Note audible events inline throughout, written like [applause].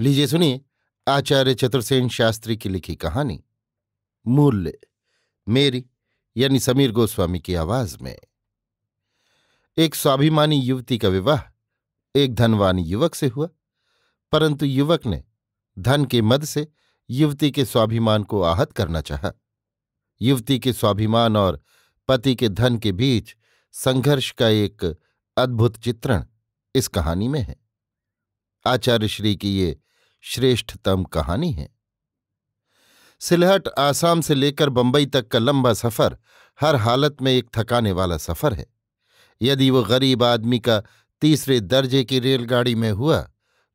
लीजिए सुनिए आचार्य चतुर्सेन शास्त्री की लिखी कहानी मूल्य मेरी यानी समीर गोस्वामी की आवाज में एक स्वाभिमानी युवती का विवाह एक धनवान युवक से हुआ परंतु युवक ने धन के मद से युवती के स्वाभिमान को आहत करना चाहा युवती के स्वाभिमान और पति के धन के बीच संघर्ष का एक अद्भुत चित्रण इस कहानी में है आचार्य श्री की ये श्रेष्ठतम कहानी है सिलहट आसाम से लेकर बंबई तक का लंबा सफर हर हालत में एक थकाने वाला सफर है यदि वो गरीब आदमी का तीसरे दर्जे की रेलगाड़ी में हुआ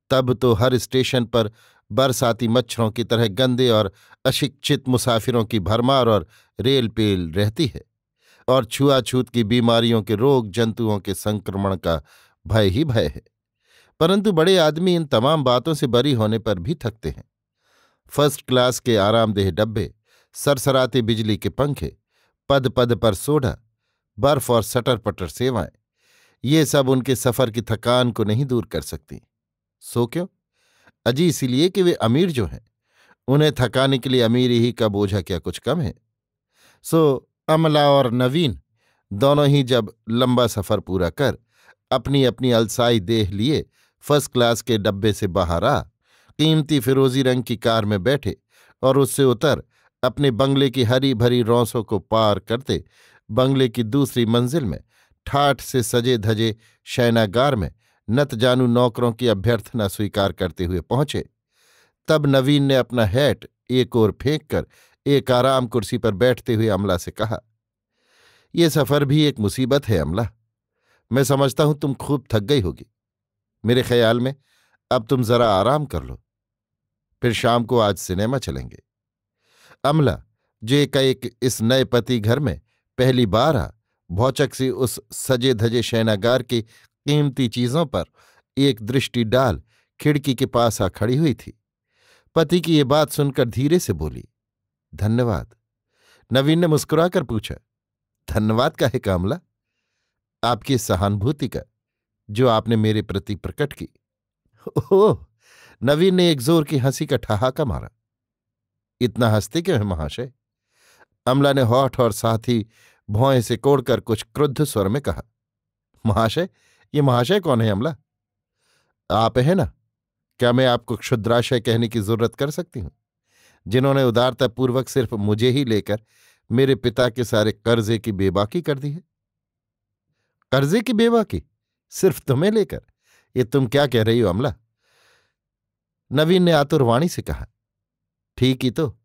तब तो हर स्टेशन पर बरसाती मच्छरों की तरह गंदे और अशिक्षित मुसाफिरों की भरमार और रेल पेल रहती है और छुआछूत की बीमारियों के रोग जंतुओं के संक्रमण का भय ही भय है परंतु बड़े आदमी इन तमाम बातों से बरी होने पर भी थकते हैं फर्स्ट क्लास के आरामदेह डब्बे सरसराते बिजली के पंखे पद पद पर सोडा बर्फ और सटर पटर सेवाएं ये सब उनके सफर की थकान को नहीं दूर कर सकती सो क्यों अजी इसीलिए कि वे अमीर जो हैं उन्हें थकाने के लिए अमीर ही का बोझा क्या कुछ कम है सो अमला और नवीन दोनों ही जब लंबा सफर पूरा कर अपनी अपनी अलसाई देह लिए फर्स्ट क्लास के डब्बे से बाहर आ कीमती फिरोजी रंग की कार में बैठे और उससे उतर अपने बंगले की हरी भरी रौसों को पार करते बंगले की दूसरी मंजिल में ठाठ से सजे धजे शैनागार में नत जानू नौकरों की अभ्यर्थना स्वीकार करते हुए पहुंचे तब नवीन ने अपना हैट एक ओर फेंक कर एक आराम कुर्सी पर बैठते हुए अमला से कहा यह सफ़र भी एक मुसीबत है अमला मैं समझता हूं तुम खूब थक गई होगी मेरे ख्याल में अब तुम जरा आराम कर लो फिर शाम को आज सिनेमा चलेंगे अमला जे का एक इस नए पति घर में पहली बार आ भौचक सी उस सजे धजे शैनागार की कीमती चीजों पर एक दृष्टि डाल खिड़की के पास आ खड़ी हुई थी पति की ये बात सुनकर धीरे से बोली धन्यवाद नवीन ने मुस्कुराकर पूछा धन्यवाद का है कामला आपकी सहानुभूति का जो आपने मेरे प्रति प्रकट की ओह नवीन ने एक जोर की हंसी का ठहाका मारा इतना हंसते क्यों है महाशय अमला ने होठ और साथ ही भौएं से कोड़कर कुछ क्रुद्ध स्वर में कहा महाशय ये महाशय कौन है अमला आप है ना क्या मैं आपको क्षुद्राशय कहने की जरूरत कर सकती हूं जिन्होंने उदारतापूर्वक सिर्फ मुझे ही लेकर मेरे पिता के सारे कर्जे की बेबाकी कर दी है कर्जे की बेबाकी सिर्फ तुम्हें लेकर ये तुम क्या कह रही हो अमला नवीन ने आतुरवाणी से कहा ठीक ही तो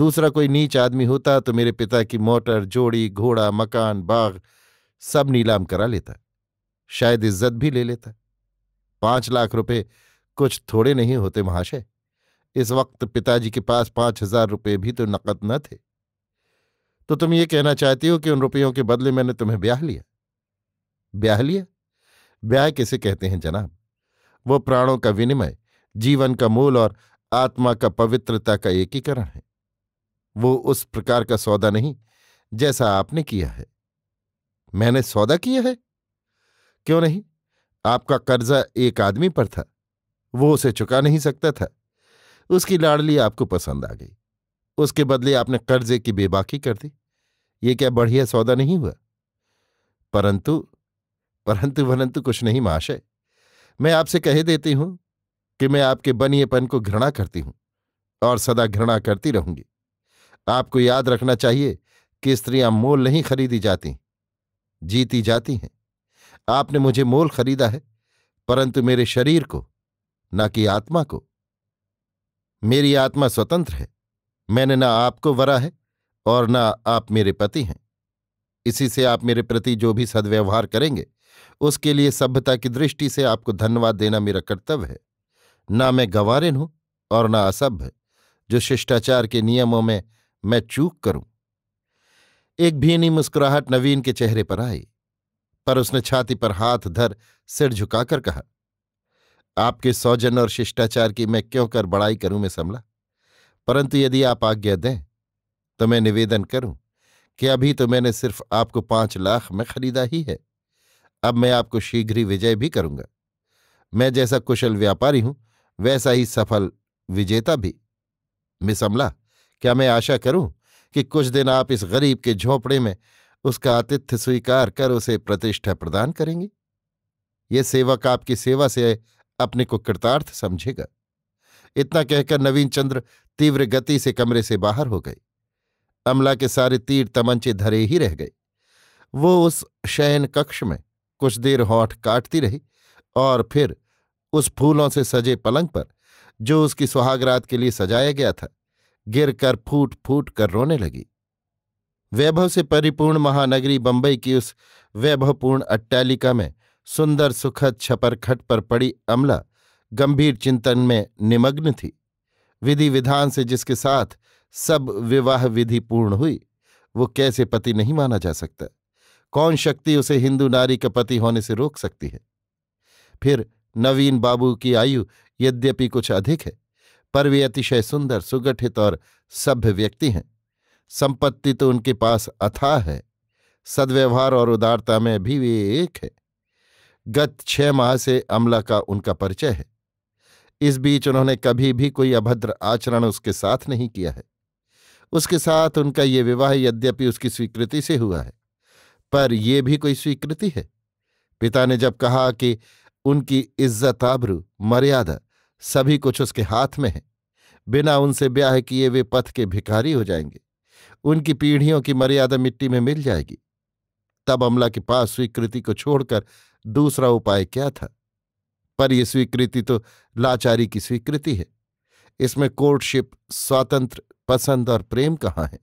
दूसरा कोई नीच आदमी होता तो मेरे पिता की मोटर जोड़ी घोड़ा मकान बाग सब नीलाम करा लेता शायद इज्जत भी ले लेता पांच लाख रुपए कुछ थोड़े नहीं होते महाशय इस वक्त पिताजी के पास पांच हजार रुपये भी तो नकद न थे तो तुम ये कहना चाहती हो कि उन रुपयों के बदले मैंने तुम्हें ब्याह लिया ब्याह लिया व्याय किसे कहते हैं जनाब वो प्राणों का विनिमय जीवन का मूल और आत्मा का पवित्रता का एकीकरण है वो उस प्रकार का सौदा नहीं जैसा आपने किया है मैंने सौदा किया है क्यों नहीं आपका कर्जा एक आदमी पर था वो उसे चुका नहीं सकता था उसकी लाडली आपको पसंद आ गई उसके बदले आपने कर्जे की बेबाकी कर दी ये क्या बढ़िया सौदा नहीं हुआ परंतु परंतु वनंतु कुछ नहीं महाशय मैं आपसे कह देती हूं कि मैं आपके बनिएपन को घृणा करती हूं और सदा घृणा करती रहूंगी आपको याद रखना चाहिए कि स्त्रियां मोल नहीं खरीदी जाती जीती जाती हैं आपने मुझे मोल खरीदा है परंतु मेरे शरीर को न कि आत्मा को मेरी आत्मा स्वतंत्र है मैंने ना आपको वरा है और ना आप मेरे पति हैं इसी से आप मेरे प्रति जो भी सदव्यवहार करेंगे उसके लिए सभ्यता की दृष्टि से आपको धन्यवाद देना मेरा कर्तव्य है ना मैं गंवारिन हूं और ना असभ्य जो शिष्टाचार के नियमों में मैं चूक करूं एक भीनी मुस्कुराहट नवीन के चेहरे पर आई पर उसने छाती पर हाथ धर सिर झुकाकर कहा आपके सौजन और शिष्टाचार की मैं क्यों कर बड़ाई करूं मैं समला परंतु यदि आप आज्ञा दें तो मैं निवेदन करूं कि अभी तो मैंने सिर्फ आपको पांच लाख में खरीदा ही है अब मैं आपको शीघ्र ही विजय भी करूंगा मैं जैसा कुशल व्यापारी हूं वैसा ही सफल विजेता भी मिस अमला क्या मैं आशा करूं कि कुछ दिन आप इस गरीब के झोपड़े में उसका आतिथ्य स्वीकार कर उसे प्रतिष्ठा प्रदान करेंगे ये सेवक आपकी सेवा से अपने को कृतार्थ समझेगा इतना कहकर नवीन चंद्र तीव्र गति से कमरे से बाहर हो गए अमला के सारे तीर तमंचे धरे ही रह गए वो उस शयन कक्ष में कुछ देर होठ काटती रही और फिर उस फूलों से सजे पलंग पर जो उसकी सुहागरात के लिए सजाया गया था गिर कर फूट फूट कर रोने लगी वैभव से परिपूर्ण महानगरी बंबई की उस वैभवपूर्ण अट्टालिका में सुंदर सुखद छपरखट पर पड़ी अमला गंभीर चिंतन में निमग्न थी विधि विधान से जिसके साथ सब विवाह विधि पूर्ण हुई वो कैसे पति नहीं माना जा सकता कौन शक्ति उसे हिंदू नारी के पति होने से रोक सकती है फिर नवीन बाबू की आयु यद्यपि कुछ अधिक है पर वे अतिशय सुंदर सुगठित और सभ्य व्यक्ति हैं संपत्ति तो उनके पास अथाह है सद्व्यवहार और उदारता में भी वे एक है गत छह माह से अमला का उनका परिचय है इस बीच उन्होंने कभी भी कोई अभद्र आचरण उसके साथ नहीं किया है उसके साथ उनका ये विवाह यद्यपि उसकी स्वीकृति से हुआ है पर यह भी कोई स्वीकृति है पिता ने जब कहा कि उनकी इज्जत आबरू मर्यादा सभी कुछ उसके हाथ में है बिना उनसे ब्याह किए वे पथ के भिखारी हो जाएंगे उनकी पीढ़ियों की मर्यादा मिट्टी में मिल जाएगी तब अमला के पास स्वीकृति को छोड़कर दूसरा उपाय क्या था पर यह स्वीकृति तो लाचारी की स्वीकृति है इसमें कोर्टशिप स्वातंत्र पसंद और प्रेम कहाँ है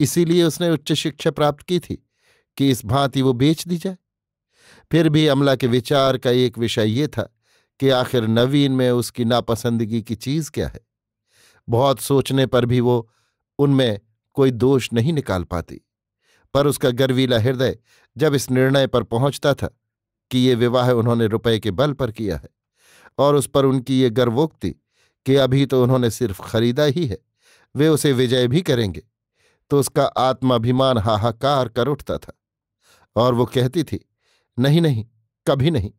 इसीलिए उसने उच्च शिक्षा प्राप्त की थी कि इस भांति वो बेच दी जाए फिर भी अमला के विचार का एक विषय ये था कि आखिर नवीन में उसकी नापसंदगी की चीज क्या है बहुत सोचने पर भी वो उनमें कोई दोष नहीं निकाल पाती पर उसका गर्वीला हृदय जब इस निर्णय पर पहुंचता था कि ये विवाह उन्होंने रुपए के बल पर किया है और उस पर उनकी ये गर्वोक्ति कि अभी तो उन्होंने सिर्फ खरीदा ही है वे उसे विजय भी करेंगे तो उसका आत्माभिमान हाहाकार कर उठता था और वो कहती थी नहीं नहीं कभी नहीं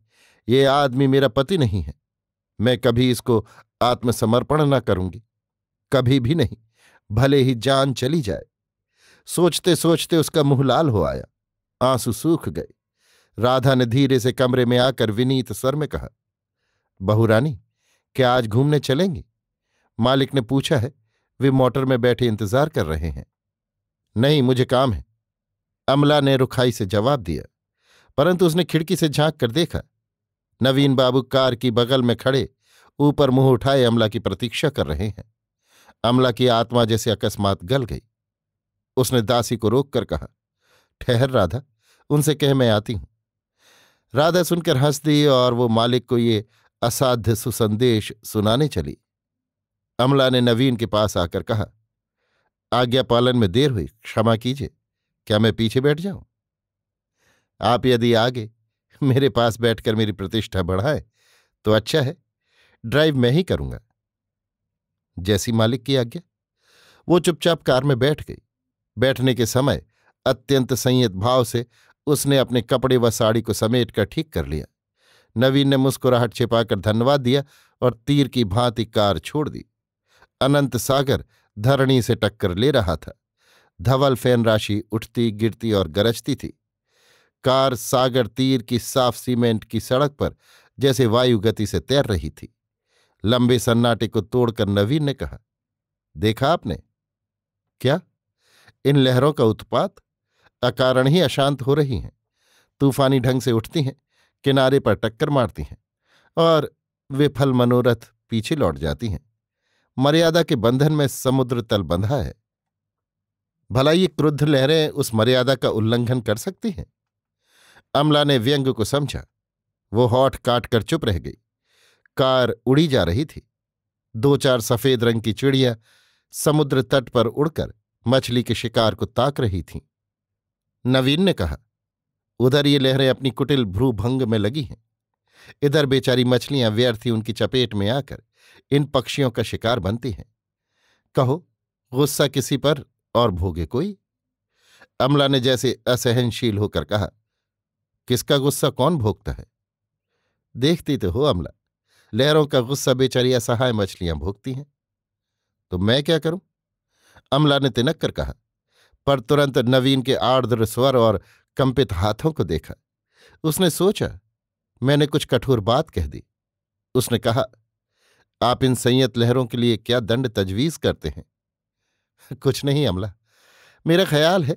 ये आदमी मेरा पति नहीं है मैं कभी इसको आत्मसमर्पण ना करूंगी कभी भी नहीं भले ही जान चली जाए सोचते सोचते उसका मुंह लाल हो आया आंसू सूख गए राधा ने धीरे से कमरे में आकर विनीत स्वर में कहा बहुरानी क्या आज घूमने चलेंगी मालिक ने पूछा है वे मोटर में बैठे इंतजार कर रहे हैं नहीं मुझे काम है अमला ने रुखाई से जवाब दिया परंतु उसने खिड़की से झांक कर देखा नवीन बाबू कार की बगल में खड़े ऊपर मुंह उठाए अमला की प्रतीक्षा कर रहे हैं अमला की आत्मा जैसे अकस्मात गल गई उसने दासी को रोक कर कहा ठहर राधा उनसे कह मैं आती हूं राधा सुनकर हंस दी और वो मालिक को ये असाध्य सुसंदेश सुनाने चली अमला ने नवीन के पास आकर कहा आज्ञा पालन में देर हुई क्षमा कीजिए क्या मैं पीछे बैठ जाऊं आप यदि आगे मेरे पास बैठकर मेरी प्रतिष्ठा बढ़ाए तो अच्छा है ड्राइव मैं ही करूंगा जैसी मालिक की आज्ञा वो चुपचाप कार में बैठ गई बैठने के समय अत्यंत संयत भाव से उसने अपने कपड़े व साड़ी को समेट कर ठीक कर लिया नवीन ने मुस्कुराहट छिपाकर धन्यवाद दिया और तीर की भांति कार छोड़ दी अनंत सागर धरणी से टक्कर ले रहा था धवल फैन राशि उठती गिरती और गरजती थी कार सागर तीर की साफ सीमेंट की सड़क पर जैसे वायु गति से तैर रही थी लंबे सन्नाटे को तोड़कर नवीन ने कहा देखा आपने क्या इन लहरों का उत्पात अकारण ही अशांत हो रही हैं तूफानी ढंग से उठती हैं किनारे पर टक्कर मारती हैं और विफल मनोरथ पीछे लौट जाती हैं मर्यादा के बंधन में समुद्र तल बंधा है भला ये क्रुद्ध लहरें उस मर्यादा का उल्लंघन कर सकती हैं अमला ने व्यंग को समझा वो हॉट काट कर चुप रह गई कार उड़ी जा रही थी दो चार सफेद रंग की चिड़िया समुद्र तट पर उड़कर मछली के शिकार को ताक रही थीं नवीन ने कहा उधर ये लहरें अपनी कुटिल भ्रूभंग में लगी हैं इधर बेचारी मछलियां व्यर्थी उनकी चपेट में आकर इन पक्षियों का शिकार बनती हैं कहो गुस्सा किसी पर और भोगे कोई अमला ने जैसे असहनशील होकर कहा किसका गुस्सा कौन भोगता है देखती तो हो अमला लहरों का गुस्सा बेचारी असहाय मछलियां भोगती हैं तो मैं क्या करूं अमला ने तिनक कर कहा पर तुरंत नवीन के आर्द्र स्वर और कंपित हाथों को देखा उसने सोचा मैंने कुछ कठोर बात कह दी उसने कहा आप इन संयत लहरों के लिए क्या दंड तजवीज करते हैं [laughs] कुछ नहीं अमला मेरा ख्याल है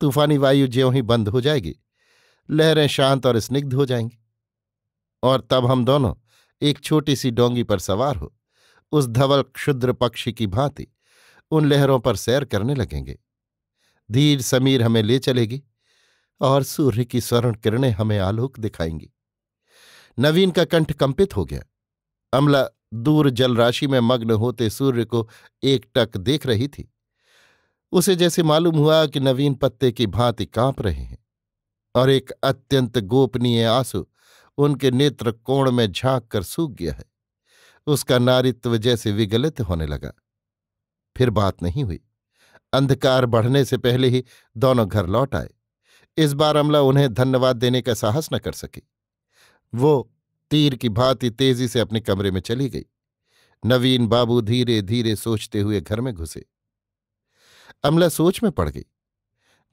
तूफानी वायु ज्यों ही बंद हो जाएगी लहरें शांत और स्निग्ध हो जाएंगी और तब हम दोनों एक छोटी सी डोंगी पर सवार हो उस धवल क्षुद्र पक्षी की भांति उन लहरों पर सैर करने लगेंगे धीर समीर हमें ले चलेगी और सूर्य की स्वर्ण किरणें हमें आलोक दिखाएंगी नवीन का कंठ कंपित हो गया अमला दूर जलराशि में मग्न होते सूर्य को एकटक देख रही थी उसे जैसे मालूम हुआ कि नवीन पत्ते की भांति कांप रहे हैं और एक अत्यंत गोपनीय आंसू उनके नेत्र कोण में झांक कर सूख गया है उसका नारित्व जैसे विगलित होने लगा फिर बात नहीं हुई अंधकार बढ़ने से पहले ही दोनों घर लौट आए इस बार अमला उन्हें धन्यवाद देने का साहस न कर सकी वो तीर की भांति तेजी से अपने कमरे में चली गई नवीन बाबू धीरे धीरे सोचते हुए घर में घुसे अमला सोच में पड़ गई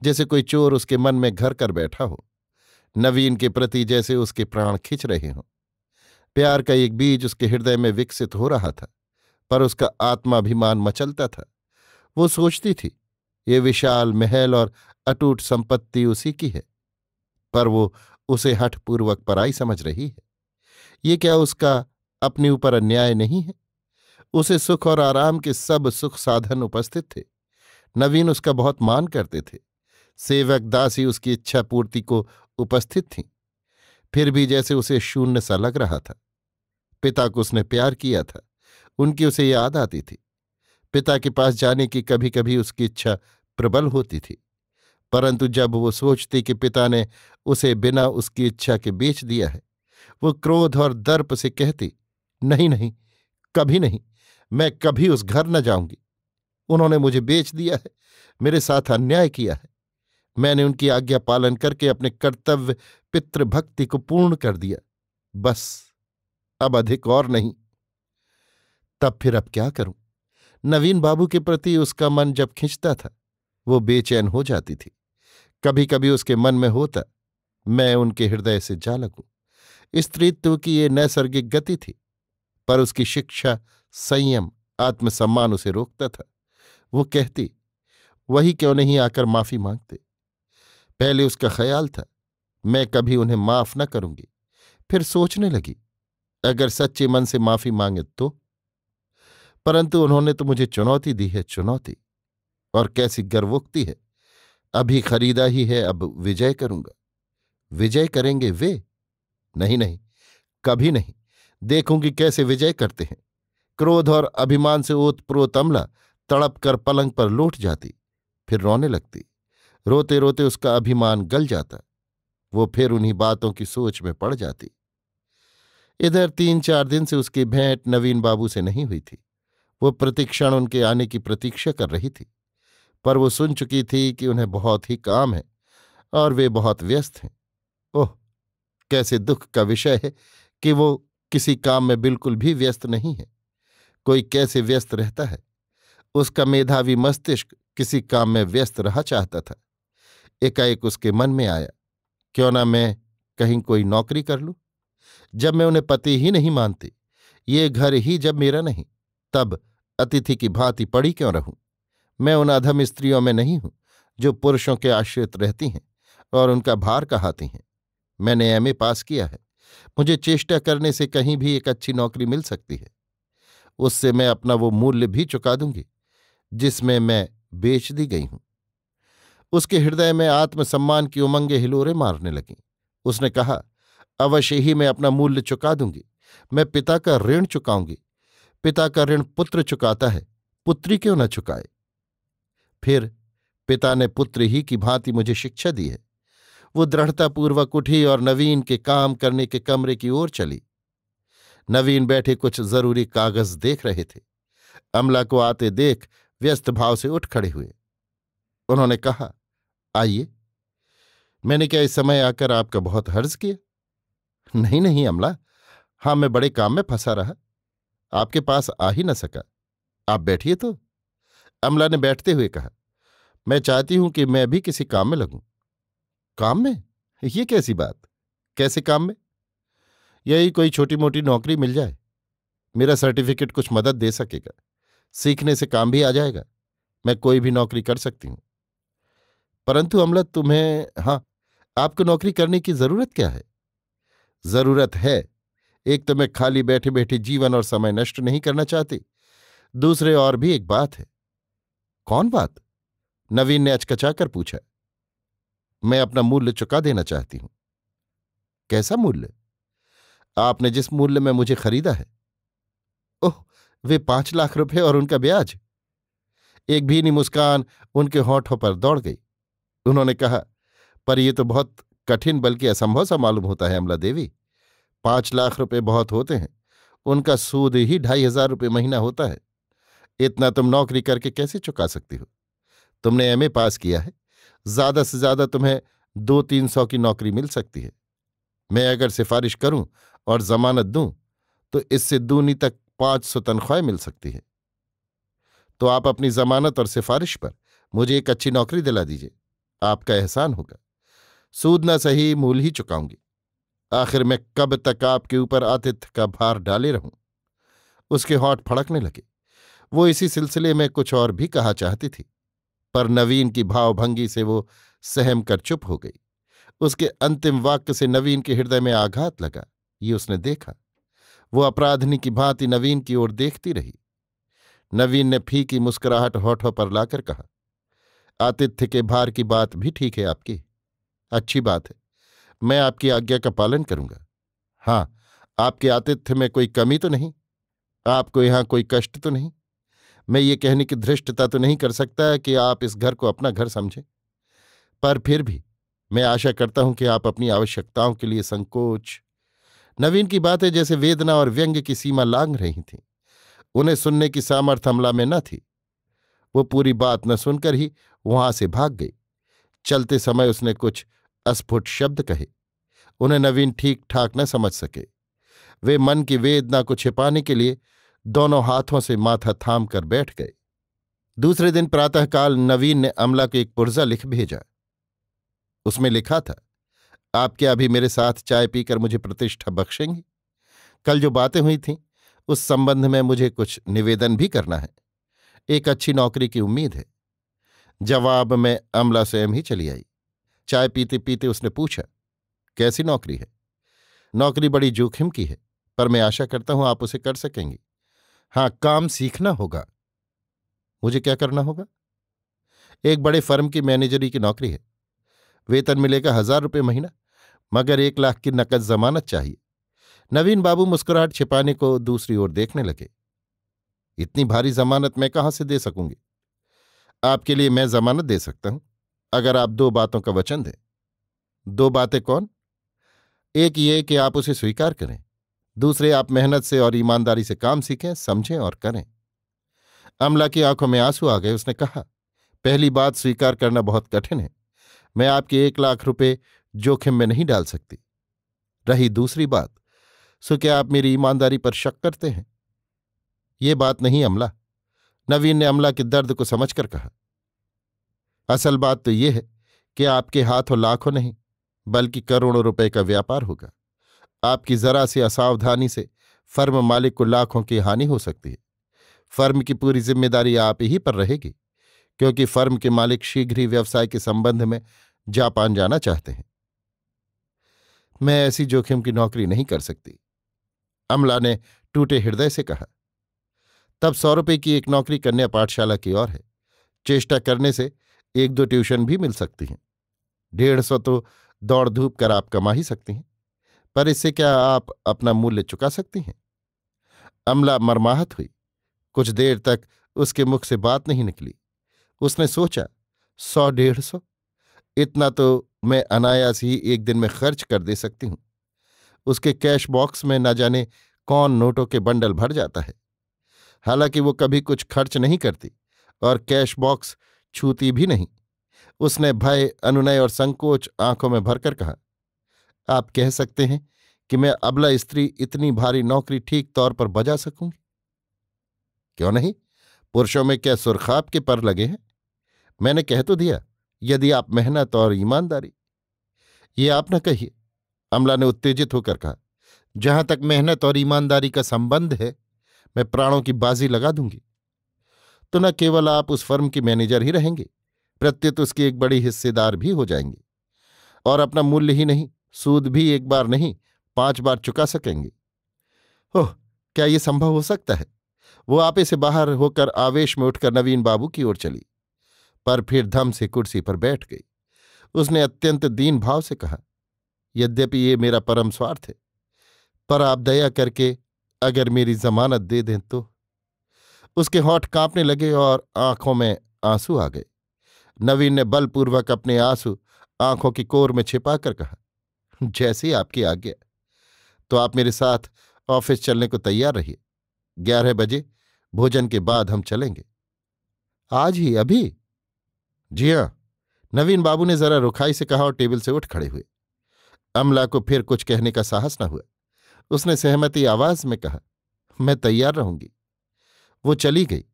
जैसे कोई चोर उसके मन में घर कर बैठा हो नवीन के प्रति जैसे उसके प्राण खिंच रहे हों प्यार का एक बीज उसके हृदय में विकसित हो रहा था पर उसका आत्माभिमान मचलता था वो सोचती थी ये विशाल महल और अटूट संपत्ति उसी की है पर वो उसे हठपूर्वक पराई समझ रही है ये क्या उसका अपने ऊपर अन्याय नहीं है उसे सुख और आराम के सब सुख साधन उपस्थित थे नवीन उसका बहुत मान करते थे सेवक दासी उसकी इच्छा पूर्ति को उपस्थित थी फिर भी जैसे उसे शून्य सा लग रहा था पिता को उसने प्यार किया था उनकी उसे याद आती थी पिता के पास जाने की कभी कभी उसकी इच्छा प्रबल होती थी परंतु जब वो सोचती कि पिता ने उसे बिना उसकी इच्छा के बेच दिया है वो क्रोध और दर्प से कहती नहीं नहीं कभी नहीं मैं कभी उस घर न जाऊंगी उन्होंने मुझे बेच दिया है मेरे साथ अन्याय किया है मैंने उनकी आज्ञा पालन करके अपने कर्तव्य पितृभक्ति को पूर्ण कर दिया बस अब अधिक और नहीं तब फिर अब क्या करूं नवीन बाबू के प्रति उसका मन जब खिंचता था वो बेचैन हो जाती थी कभी कभी उसके मन में होता मैं उनके हृदय से जा लगूं स्त्रीत्व की ये नैसर्गिक गति थी पर उसकी शिक्षा संयम आत्मसम्मान उसे रोकता था वो कहती वही क्यों नहीं आकर माफी मांगते पहले उसका ख्याल था मैं कभी उन्हें माफ न करूंगी फिर सोचने लगी अगर सच्चे मन से माफी मांगे तो परंतु उन्होंने तो मुझे चुनौती दी है चुनौती और कैसी गर्वोक्ति है अभी खरीदा ही है अब विजय करूंगा विजय करेंगे वे नहीं नहीं कभी नहीं देखूंगी कैसे विजय करते हैं क्रोध और अभिमान से ओतप्रोत अमला तड़प कर पलंग पर लौट जाती फिर रोने लगती रोते रोते उसका अभिमान गल जाता वो फिर उन्हीं बातों की सोच में पड़ जाती इधर तीन चार दिन से उसकी भेंट नवीन बाबू से नहीं हुई थी वो प्रतीक्षण उनके आने की प्रतीक्षा कर रही थी पर वो सुन चुकी थी कि उन्हें बहुत ही काम है और वे बहुत व्यस्त हैं ओह कैसे दुख का विषय है कि वो किसी काम में बिल्कुल भी व्यस्त नहीं है कोई कैसे व्यस्त रहता है उसका मेधावी मस्तिष्क किसी काम में व्यस्त रहा चाहता था एकाएक उसके मन में आया क्यों ना मैं कहीं कोई नौकरी कर लूं जब मैं उन्हें पति ही नहीं मानती ये घर ही जब मेरा नहीं तब अतिथि की भांति पड़ी क्यों रहूं मैं उन अधम स्त्रियों में नहीं हूं जो पुरुषों के आश्रित रहती हैं और उनका भार कहाती हैं मैंने एम पास किया है मुझे चेष्टा करने से कहीं भी एक अच्छी नौकरी मिल सकती है उससे मैं अपना वो मूल्य भी चुका दूंगी जिसमें मैं बेच दी गई हूं उसके हृदय में आत्मसम्मान की उमंगे हिलोरे मारने लगी उसने कहा अवश्य ही मैं अपना मूल्य चुका दूंगी मैं पिता का ऋण चुकाऊंगी पिता का ऋण पुत्र चुकाता है पुत्री क्यों न चुकाए फिर पिता ने पुत्र ही की भांति मुझे शिक्षा दी है वो दृढ़तापूर्वक उठी और नवीन के काम करने के कमरे की ओर चली नवीन बैठे कुछ जरूरी कागज देख रहे थे अमला को आते देख व्यस्त भाव से उठ खड़े हुए उन्होंने कहा आइए मैंने क्या इस समय आकर आपका बहुत हर्ज किया नहीं नहीं अमला हाँ मैं बड़े काम में फंसा रहा आपके पास आ ही न सका आप बैठिए तो अमला ने बैठते हुए कहा मैं चाहती हूं कि मैं भी किसी काम में लगूं काम में ये कैसी बात कैसे काम में यही कोई छोटी मोटी नौकरी मिल जाए मेरा सर्टिफिकेट कुछ मदद दे सकेगा सीखने से काम भी आ जाएगा मैं कोई भी नौकरी कर सकती हूं परंतु अमला तुम्हें हाँ आपको नौकरी करने की जरूरत क्या है जरूरत है एक तो मैं खाली बैठे बैठे जीवन और समय नष्ट नहीं करना चाहती दूसरे और भी एक बात है कौन बात नवीन ने अचकचाकर पूछा मैं अपना मूल्य चुका देना चाहती हूं कैसा मूल्य आपने जिस मूल्य में मुझे खरीदा है ओह वे पांच लाख रुपए और उनका ब्याज एक भीनी मुस्कान उनके होठों पर दौड़ गई उन्होंने कहा पर यह तो बहुत कठिन बल्कि असंभव सा मालूम होता है अमला देवी पांच लाख रुपए बहुत होते हैं उनका सूद ही ढाई हजार रुपये महीना होता है इतना तुम नौकरी करके कैसे चुका सकती हो तुमने एमए पास किया है ज्यादा से ज्यादा तुम्हें दो तीन सौ की नौकरी मिल सकती है मैं अगर सिफारिश करूं और जमानत दूं तो इससे दूनी तक पांच सौ तनख्वाहें मिल सकती है तो आप अपनी जमानत और सिफारिश पर मुझे एक अच्छी नौकरी दिला दीजिए आपका एहसान होगा सूद ना सही मूल ही चुकाऊंगी आखिर मैं कब तक आपके ऊपर आतिथ्य का भार डाले रहूं उसके हॉट फड़कने लगे वो इसी सिलसिले में कुछ और भी कहा चाहती थी पर नवीन की भावभंगी से वो सहम कर चुप हो गई उसके अंतिम वाक्य से नवीन के हृदय में आघात लगा ये उसने देखा वो अपराधनी की भांति नवीन की ओर देखती रही नवीन ने फीकी मुस्कुराहट होठों पर लाकर कहा आतिथ्य के भार की बात भी ठीक है आपकी अच्छी बात है मैं आपकी आज्ञा का पालन करूंगा हाँ आपके आतिथ्य में कोई कमी तो नहीं आपको यहां कोई कष्ट तो नहीं मैं ये कहने की धृष्टता तो नहीं कर सकता कि आप इस घर को अपना घर समझें पर फिर भी मैं आशा करता हूं कि आप अपनी आवश्यकताओं के लिए संकोच नवीन की बातें जैसे वेदना और व्यंग्य की सीमा लांग रही थीं उन्हें सुनने की सामर्थ्य हमला में न थी वो पूरी बात न सुनकर ही वहां से भाग गई चलते समय उसने कुछ अस्फुट शब्द कहे उन्हें नवीन ठीक ठाक न समझ सके वे मन की वेदना को छिपाने के लिए दोनों हाथों से माथा थाम कर बैठ गए दूसरे दिन प्रातःकाल नवीन ने अमला को एक पुर्जा लिख भेजा उसमें लिखा था आप क्या अभी मेरे साथ चाय पीकर मुझे प्रतिष्ठा बख्शेंगी कल जो बातें हुई थीं उस संबंध में मुझे कुछ निवेदन भी करना है एक अच्छी नौकरी की उम्मीद है जवाब में अमला स्वयं ही चली आई चाय पीते पीते उसने पूछा कैसी नौकरी है नौकरी बड़ी जोखिम की है पर मैं आशा करता हूं आप उसे कर सकेंगी हाँ काम सीखना होगा मुझे क्या करना होगा एक बड़े फर्म की मैनेजरी की नौकरी है वेतन मिलेगा हजार रुपये महीना मगर एक लाख की नकद जमानत चाहिए नवीन बाबू मुस्कुराहट छिपाने को दूसरी ओर देखने लगे इतनी भारी जमानत मैं कहाँ से दे सकूंगी आपके लिए मैं जमानत दे सकता हूं अगर आप दो बातों का वचन दें दो बातें कौन एक ये कि आप उसे स्वीकार करें दूसरे आप मेहनत से और ईमानदारी से काम सीखें समझें और करें अमला की आंखों में आंसू आ गए उसने कहा पहली बात स्वीकार करना बहुत कठिन है मैं आपके एक लाख रुपए जोखिम में नहीं डाल सकती रही दूसरी बात सो क्या आप मेरी ईमानदारी पर शक करते हैं ये बात नहीं अमला नवीन ने अमला के दर्द को समझकर कहा असल बात तो यह है कि आपके हाथों लाखों नहीं बल्कि करोड़ों रुपए का व्यापार होगा आपकी जरा सी असावधानी से फर्म मालिक को लाखों की हानि हो सकती है फर्म की पूरी जिम्मेदारी आप ही पर रहेगी क्योंकि फर्म के मालिक शीघ्र ही व्यवसाय के संबंध में जापान जाना चाहते हैं मैं ऐसी जोखिम की नौकरी नहीं कर सकती अमला ने टूटे हृदय से कहा तब सौ रुपये की एक नौकरी कन्या पाठशाला की ओर है चेष्टा करने से एक दो ट्यूशन भी मिल सकती हैं डेढ़ सौ तो दौड़ धूप कर आप कमा ही सकती हैं पर इससे क्या आप अपना मूल्य चुका सकती हैं अमला मरमाहत हुई कुछ देर तक उसके मुख से बात नहीं निकली उसने सोचा सौ डेढ़ सौ इतना तो मैं अनायास ही एक दिन में खर्च कर दे सकती हूं उसके कैश बॉक्स में न जाने कौन नोटों के बंडल भर जाता है हालांकि वो कभी कुछ खर्च नहीं करती और कैश बॉक्स छूती भी नहीं उसने भय अनुनय और संकोच आंखों में भरकर कहा आप कह सकते हैं कि मैं अबला स्त्री इतनी भारी नौकरी ठीक तौर पर बजा सकूंगी क्यों नहीं पुरुषों में क्या सुरखाब के पर लगे हैं मैंने कह तो दिया यदि आप मेहनत और ईमानदारी ये आप न कहिए अमला ने उत्तेजित होकर कहा जहां तक मेहनत और ईमानदारी का संबंध है मैं प्राणों की बाजी लगा दूंगी तो न केवल आप उस फर्म की मैनेजर ही रहेंगे प्रत्युत उसकी एक बड़ी हिस्सेदार भी हो जाएंगे और अपना मूल्य ही नहीं सूद भी एक बार नहीं पांच बार चुका सकेंगे ओह क्या यह संभव हो सकता है वो आपे से बाहर होकर आवेश में उठकर नवीन बाबू की ओर चली पर फिर धम से कुर्सी पर बैठ गई उसने अत्यंत दीन भाव से कहा यद्यपि ये मेरा परम स्वार्थ है पर आप दया करके अगर मेरी जमानत दे दें तो उसके होठ कांपने लगे और आंखों में आंसू आ गए नवीन ने बलपूर्वक अपने आंसू आंखों की कोर में छिपाकर कहा जैसे आपकी आज्ञा तो आप मेरे साथ ऑफिस चलने को तैयार रहिए ग्यारह बजे भोजन के बाद हम चलेंगे आज ही अभी जी हाँ नवीन बाबू ने जरा रुखाई से कहा और टेबल से उठ खड़े हुए अमला को फिर कुछ कहने का साहस न हुआ उसने सहमति आवाज में कहा मैं तैयार रहूंगी वो चली गई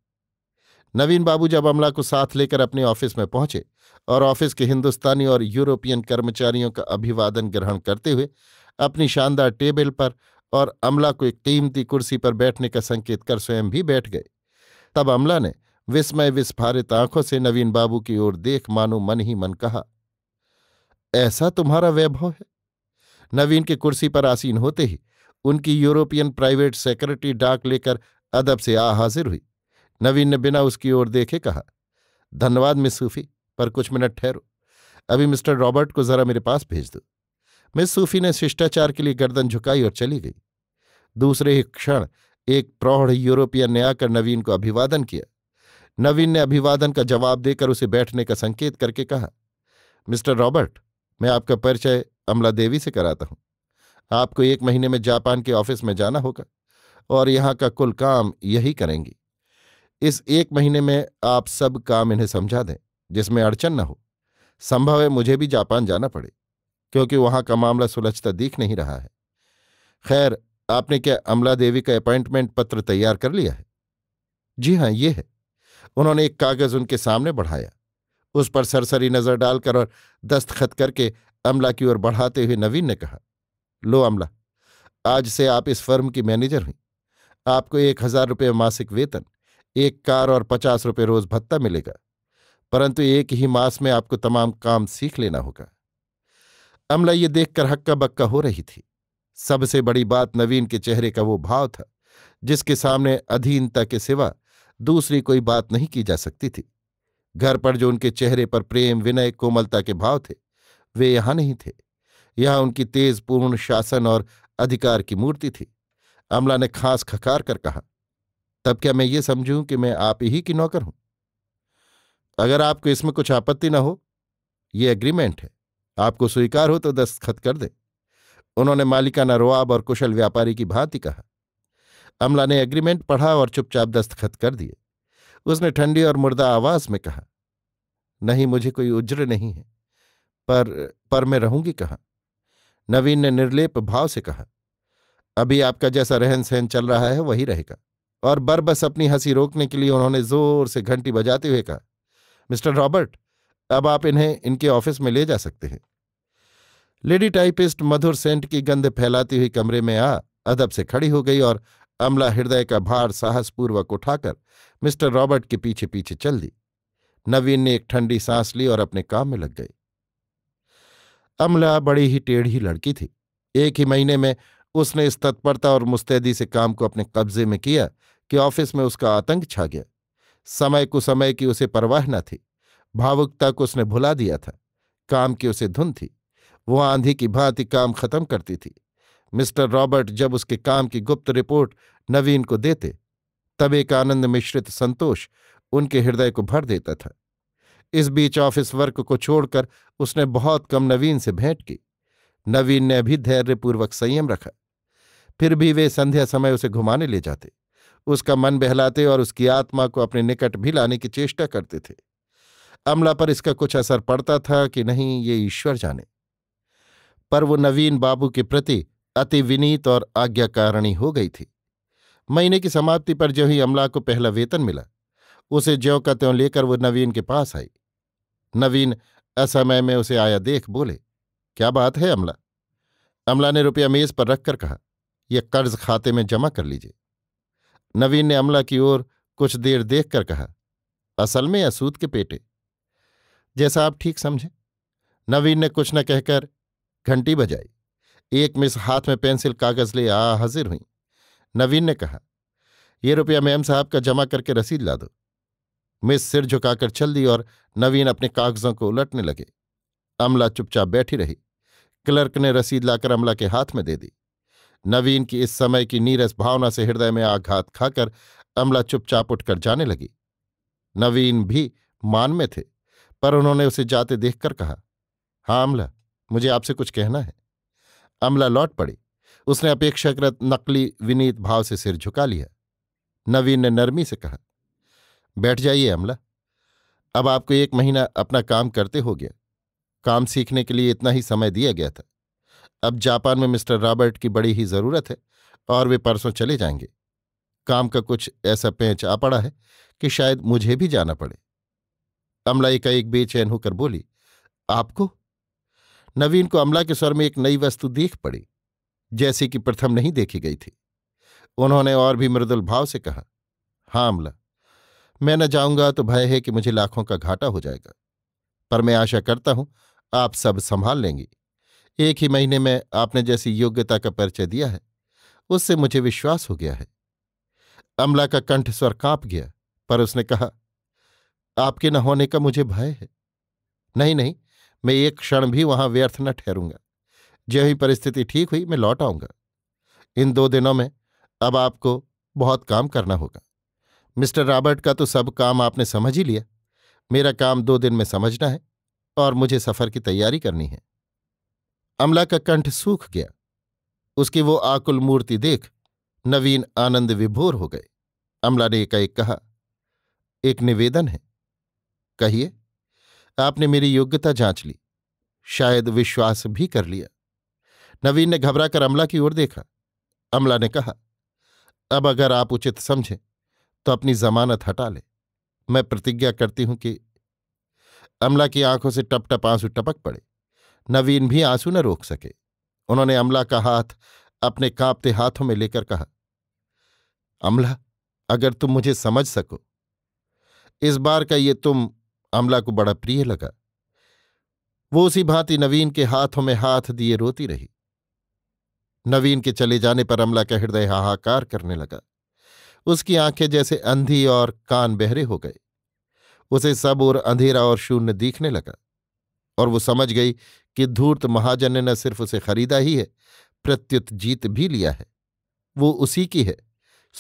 नवीन बाबू जब अमला को साथ लेकर अपने ऑफिस में पहुंचे और ऑफिस के हिंदुस्तानी और यूरोपियन कर्मचारियों का अभिवादन ग्रहण करते हुए अपनी शानदार टेबल पर और अमला को एक कीमती कुर्सी पर बैठने का संकेत कर स्वयं भी बैठ गए तब अमला ने विस्मय विस्फारित आंखों से नवीन बाबू की ओर देख मानो मन ही मन कहा ऐसा तुम्हारा वैभव है नवीन के कुर्सी पर आसीन होते ही उनकी यूरोपियन प्राइवेट सेक्रेटरी डाक लेकर अदब से आ हाजिर हुई नवीन ने बिना उसकी ओर देखे कहा धन्यवाद मिस सूफी पर कुछ मिनट ठहरो अभी मिस्टर रॉबर्ट को जरा मेरे पास भेज दो मिस सूफी ने शिष्टाचार के लिए गर्दन झुकाई और चली गई दूसरे ही क्षण एक प्रौढ़ यूरोपियन ने आकर नवीन को अभिवादन किया नवीन ने अभिवादन का जवाब देकर उसे बैठने का संकेत करके कहा मिस्टर रॉबर्ट मैं आपका परिचय अमला देवी से कराता हूं आपको एक महीने में जापान के ऑफिस में जाना होगा और यहाँ का कुल काम यही करेंगी इस एक महीने में आप सब काम इन्हें समझा दें जिसमें अड़चन न हो संभव है मुझे भी जापान जाना पड़े क्योंकि वहां का मामला सुलझता दिख नहीं रहा है खैर आपने क्या अमला देवी का अपॉइंटमेंट पत्र तैयार कर लिया है जी हाँ ये है उन्होंने एक कागज उनके सामने बढ़ाया उस पर सरसरी नजर डालकर और दस्तखत करके अमला की ओर बढ़ाते हुए नवीन ने कहा लो अमला आज से आप इस फर्म की मैनेजर हुई आपको एक हजार रुपये मासिक वेतन एक कार और पचास रुपये रोज भत्ता मिलेगा परंतु एक ही मास में आपको तमाम काम सीख लेना होगा अमला ये देखकर हक्का बक्का हो रही थी सबसे बड़ी बात नवीन के चेहरे का वो भाव था जिसके सामने अधीनता के सिवा दूसरी कोई बात नहीं की जा सकती थी घर पर जो उनके चेहरे पर प्रेम विनय कोमलता के भाव थे वे यहां नहीं थे यहां उनकी तेज पूर्ण शासन और अधिकार की मूर्ति थी अमला ने खास खकार कर कहा तब क्या मैं ये समझूं कि मैं आप ही की नौकर हूं अगर आपको इसमें कुछ आपत्ति ना हो यह एग्रीमेंट है आपको स्वीकार हो तो दस्तखत कर दे उन्होंने मालिकाना रोआब और कुशल व्यापारी की भांति कहा अमला ने एग्रीमेंट पढ़ा और चुपचाप दस्तखत कर दिए उसने ठंडी और मुर्दा आवाज में कहा नहीं मुझे कोई उज्र नहीं है पर पर मैं रहूंगी कहा नवीन ने निर्लेप भाव से कहा अभी आपका जैसा रहन सहन चल रहा है वही रहेगा और बरबस अपनी हंसी रोकने के लिए उन्होंने जोर से घंटी बजाते हुए कहा मिस्टर रॉबर्ट अब आप इन्हें इनके ऑफिस में ले जा सकते हैं लेडी टाइपिस्ट मधुर सेंट की गंध फैलाती हुई कमरे में आ अदब से खड़ी हो गई और अमला हृदय का भार साहसपूर्वक उठाकर मिस्टर रॉबर्ट के पीछे पीछे चल दी नवीन ने एक ठंडी सांस ली और अपने काम में लग गई अमला बड़ी ही टेढ़ी लड़की थी एक ही महीने में उसने इस तत्परता और मुस्तैदी से काम को अपने कब्जे में किया कि ऑफिस में उसका आतंक छा गया समय कुसमय की उसे परवाह न थी भावुकता को उसने भुला दिया था काम की उसे धुन थी वह आंधी की भांति काम खत्म करती थी मिस्टर रॉबर्ट जब उसके काम की गुप्त रिपोर्ट नवीन को देते तब एक आनंद मिश्रित संतोष उनके हृदय को भर देता था इस बीच ऑफिस वर्क को छोड़कर उसने बहुत कम नवीन से भेंट की नवीन ने भी धैर्यपूर्वक संयम रखा फिर भी वे संध्या समय उसे घुमाने ले जाते उसका मन बहलाते और उसकी आत्मा को अपने निकट भी लाने की चेष्टा करते थे अमला पर इसका कुछ असर पड़ता था कि नहीं ये ईश्वर जाने पर वो नवीन बाबू के प्रति अति विनीत और आज्ञाकारिणी हो गई थी महीने की समाप्ति पर ज्यों ही अमला को पहला वेतन मिला उसे ज्यो का त्यों लेकर वो नवीन के पास आई नवीन असमय में उसे आया देख बोले क्या बात है अमला अमला ने रुपया मेज पर रखकर कहा यह कर्ज खाते में जमा कर लीजिए नवीन ने अमला की ओर कुछ देर देख कर कहा असल में असूद के पेटे जैसा आप ठीक समझें नवीन ने कुछ न कहकर घंटी बजाई एक मिस हाथ में पेंसिल कागज ले आ हाजिर हुई नवीन ने कहा ये रुपया मैम साहब का जमा करके रसीद ला दो मिस सिर झुकाकर चल दी और नवीन अपने कागजों को उलटने लगे अमला चुपचाप बैठी रही क्लर्क ने रसीद लाकर अमला के हाथ में दे दी नवीन की इस समय की नीरस भावना से हृदय में आघात खाकर अमला चुपचाप उठकर जाने लगी नवीन भी मान में थे पर उन्होंने उसे जाते देखकर कहा हाँ अमला मुझे आपसे कुछ कहना है अमला लौट पड़ी उसने अपेक्षाकृत नकली विनीत भाव से सिर झुका लिया नवीन ने नरमी से कहा बैठ जाइए अमला अब आपको एक महीना अपना काम करते हो गया काम सीखने के लिए इतना ही समय दिया गया था अब जापान में मिस्टर रॉबर्ट की बड़ी ही ज़रूरत है और वे परसों चले जाएंगे काम का कुछ ऐसा पेंच आ पड़ा है कि शायद मुझे भी जाना पड़े अमला एक बेचैन होकर बोली आपको नवीन को अमला के स्वर में एक नई वस्तु देख पड़ी जैसे कि प्रथम नहीं देखी गई थी उन्होंने और भी मृदुल भाव से कहा हाँ अमला मैं न जाऊंगा तो भय है कि मुझे लाखों का घाटा हो जाएगा पर मैं आशा करता हूं आप सब संभाल लेंगी एक ही महीने में आपने जैसी योग्यता का परिचय दिया है उससे मुझे विश्वास हो गया है अमला का कंठ स्वर कांप गया पर उसने कहा आपके न होने का मुझे भय है नहीं नहीं मैं एक क्षण भी वहां व्यर्थ न ठहरूंगा जो ही परिस्थिति ठीक हुई मैं लौट आऊंगा इन दो दिनों में अब आपको बहुत काम करना होगा मिस्टर रॉबर्ट का तो सब काम आपने समझ ही लिया मेरा काम दो दिन में समझना है और मुझे सफर की तैयारी करनी है अमला का कंठ सूख गया उसकी वो आकुल मूर्ति देख नवीन आनंद विभोर हो गए अमला ने एकाएक कहा एक निवेदन है कहिए आपने मेरी योग्यता जांच ली शायद विश्वास भी कर लिया नवीन ने घबराकर अमला की ओर देखा अमला ने कहा अब अगर आप उचित समझें तो अपनी जमानत हटा ले मैं प्रतिज्ञा करती हूं कि अमला की आंखों से टप टप आंसू टपक पड़े नवीन भी आंसू न रोक सके उन्होंने अमला का हाथ अपने कांपते हाथों में लेकर कहा अमला अगर तुम मुझे समझ सको इस बार का ये तुम अमला को बड़ा प्रिय लगा वो उसी भांति नवीन के हाथों में हाथ दिए रोती रही नवीन के चले जाने पर अमला का हृदय हाहाकार करने लगा उसकी आंखें जैसे अंधी और कान बहरे हो गए उसे सब और अंधेरा और शून्य दिखने लगा और वो समझ गई कि धूर्त महाजन ने न सिर्फ उसे खरीदा ही है प्रत्युत जीत भी लिया है वो उसी की है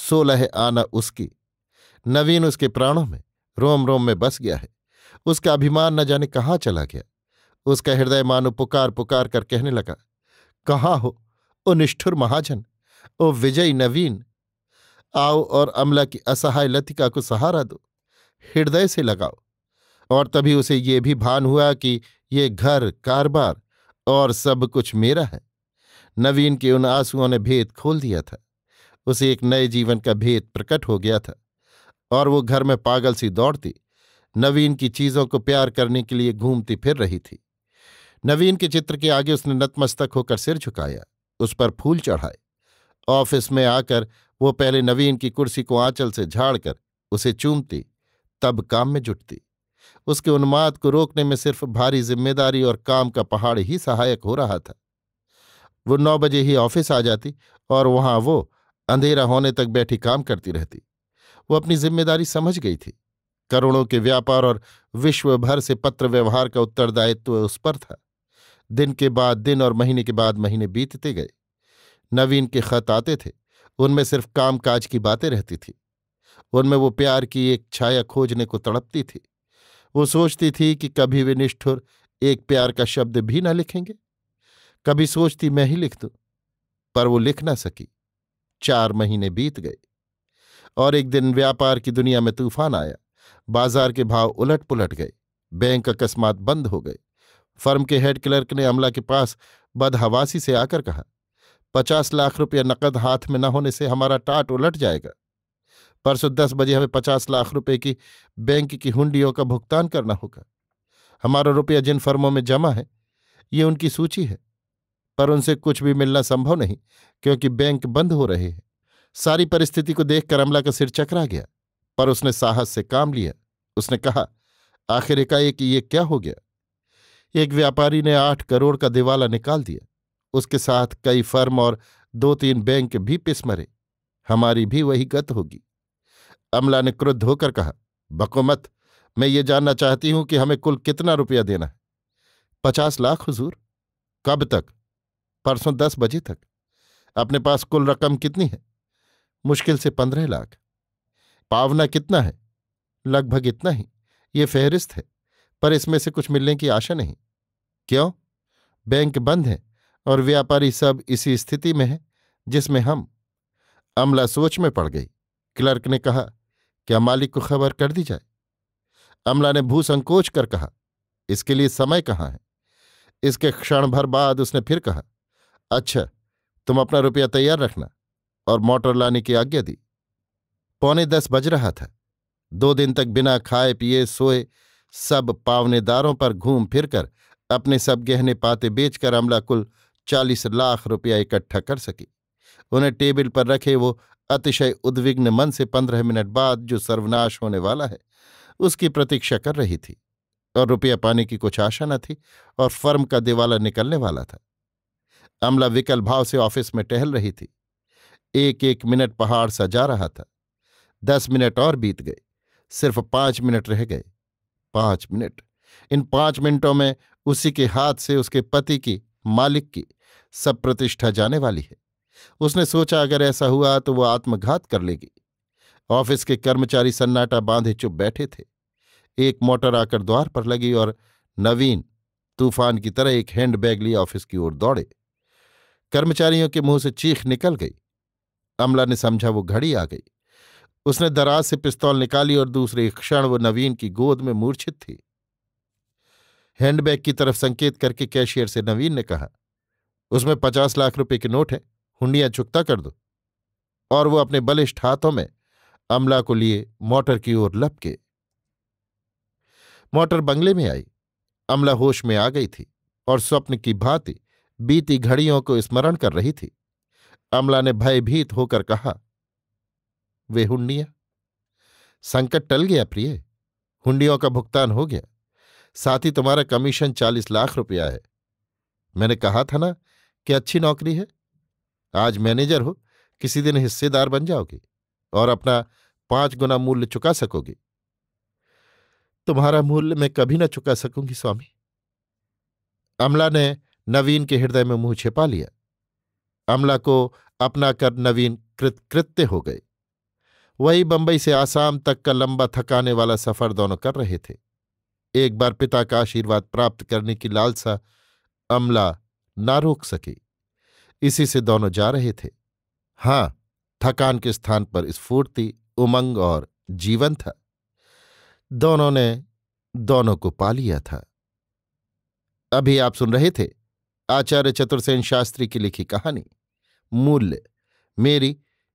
सोलह आना उसकी नवीन उसके प्राणों में रोम रोम में बस गया है उसका अभिमान न जाने कहाँ चला गया उसका हृदय मानो पुकार पुकार कर कहने लगा कहाँ हो ओ निष्ठुर महाजन ओ विजय नवीन आओ और अमला की असहाय लतिका को सहारा दो हृदय से लगाओ और तभी उसे ये भी भान हुआ कि ये घर कारबार और सब कुछ मेरा है नवीन के उन आंसुओं ने भेद खोल दिया था उसे एक नए जीवन का भेद प्रकट हो गया था और वो घर में पागल सी दौड़ती नवीन की चीजों को प्यार करने के लिए घूमती फिर रही थी नवीन के चित्र के आगे उसने नतमस्तक होकर सिर झुकाया उस पर फूल चढ़ाए ऑफिस में आकर वो पहले नवीन की कुर्सी को आंचल से झाड़कर उसे चूमती तब काम में जुटती उसके उन्माद को रोकने में सिर्फ भारी जिम्मेदारी और काम का पहाड़ ही सहायक हो रहा था वो नौ बजे ही ऑफिस आ जाती और वहां वो अंधेरा होने तक बैठी काम करती रहती वो अपनी जिम्मेदारी समझ गई थी करोड़ों के व्यापार और विश्व भर से पत्र व्यवहार का उत्तरदायित्व उस पर था दिन के बाद दिन और महीने के बाद महीने बीतते गए नवीन के खत आते थे उनमें सिर्फ कामकाज की बातें रहती थी उनमें वो प्यार की एक छाया खोजने को तड़पती थी वो सोचती थी कि कभी वे निष्ठुर एक प्यार का शब्द भी ना लिखेंगे कभी सोचती मैं ही लिख दूं पर वो लिख ना सकी चार महीने बीत गए और एक दिन व्यापार की दुनिया में तूफान आया बाजार के भाव उलट पुलट गए बैंक अकस्मात बंद हो गए फर्म के हेड क्लर्क ने अमला के पास बदहवासी से आकर कहा पचास लाख रुपया नकद हाथ में न होने से हमारा टाट उलट जाएगा परसों दस बजे हमें पचास लाख रुपए की बैंक की हुंडियों का भुगतान करना होगा हमारा रुपया जिन फर्मों में जमा है ये उनकी सूची है पर उनसे कुछ भी मिलना संभव नहीं क्योंकि बैंक बंद हो रहे हैं सारी परिस्थिति को देखकर अमला का सिर चकरा गया पर उसने साहस से काम लिया उसने कहा आखिर एकाएक ये क्या हो गया एक व्यापारी ने आठ करोड़ का दिवाला निकाल दिया उसके साथ कई फर्म और दो तीन बैंक भी पिस मरे हमारी भी वही गत होगी अमला ने क्रुद्ध होकर कहा बकोमत मैं ये जानना चाहती हूं कि हमें कुल कितना रुपया देना है पचास लाख हुजूर कब तक परसों दस बजे तक अपने पास कुल रकम कितनी है मुश्किल से पंद्रह लाख पावना कितना है लगभग इतना ही ये फहरिस्त है पर इसमें से कुछ मिलने की आशा नहीं क्यों बैंक बंद है और व्यापारी सब इसी स्थिति में है जिसमें हम अमला सोच में पड़ गई क्लर्क ने कहा क्या मालिक को खबर कर दी जाए अमला ने भूसंकोच कर कहा इसके लिए समय कहाँ है इसके क्षण भर बाद उसने फिर कहा अच्छा तुम अपना रुपया तैयार रखना और मोटर लाने की आज्ञा दी पौने दस बज रहा था दो दिन तक बिना खाए पिए सोए सब पावनेदारों पर घूम फिरकर अपने सब गहने पाते बेचकर अमला कुल चालीस लाख रुपया इकट्ठा कर सकी उन्हें टेबल पर रखे वो अतिशय उद्विग्न मन से पंद्रह मिनट बाद जो सर्वनाश होने वाला है उसकी प्रतीक्षा कर रही थी और रुपया पाने की कुछ आशा न थी और फर्म का दिवाला निकलने वाला था अमला विकल भाव से ऑफिस में टहल रही थी एक एक मिनट पहाड़ सा जा रहा था दस मिनट और बीत गए सिर्फ पांच मिनट रह गए पांच मिनट इन पांच मिनटों में उसी के हाथ से उसके पति की मालिक की सब प्रतिष्ठा जाने वाली है उसने सोचा अगर ऐसा हुआ तो वह आत्मघात कर लेगी ऑफिस के कर्मचारी सन्नाटा बांधे चुप बैठे थे एक मोटर आकर द्वार पर लगी और नवीन तूफान की तरह एक हैंडबैग लिए ऑफिस की ओर दौड़े कर्मचारियों के मुंह से चीख निकल गई अमला ने समझा वो घड़ी आ गई उसने दराज से पिस्तौल निकाली और दूसरे क्षण वो नवीन की गोद में मूर्छित थी हैंडबैग की तरफ संकेत करके कैशियर से नवीन ने कहा उसमें पचास लाख रुपए के नोट है हुंडियां चुकता कर दो और वो अपने बलिष्ठ हाथों में अमला को लिए मोटर की ओर लपके मोटर बंगले में आई अमला होश में आ गई थी और स्वप्न की भांति बीती घड़ियों को स्मरण कर रही थी अमला ने भयभीत होकर कहा वे हुंडियां संकट टल गया प्रिय हुंडियों का भुगतान हो गया साथ ही तुम्हारा कमीशन चालीस लाख रुपया है मैंने कहा था ना कि अच्छी नौकरी है आज मैनेजर हो किसी दिन हिस्सेदार बन जाओगे और अपना पांच गुना मूल्य चुका सकोगे तुम्हारा मूल्य मैं कभी ना चुका सकूंगी स्वामी अमला ने नवीन के हृदय में मुंह छिपा लिया अमला को अपना कर नवीन कृतकृत्य हो गए वही बंबई से आसाम तक का लंबा थकाने वाला सफर दोनों कर रहे थे एक बार पिता का आशीर्वाद प्राप्त करने की लालसा अमला ना रोक सकी इसी से दोनों जा रहे थे हाँ थकान के स्थान पर स्फूर्ति उमंग और जीवन था दोनों ने दोनों को पा लिया था अभी आप सुन रहे थे आचार्य चतुर्सेन शास्त्री की लिखी कहानी मूल्य मेरी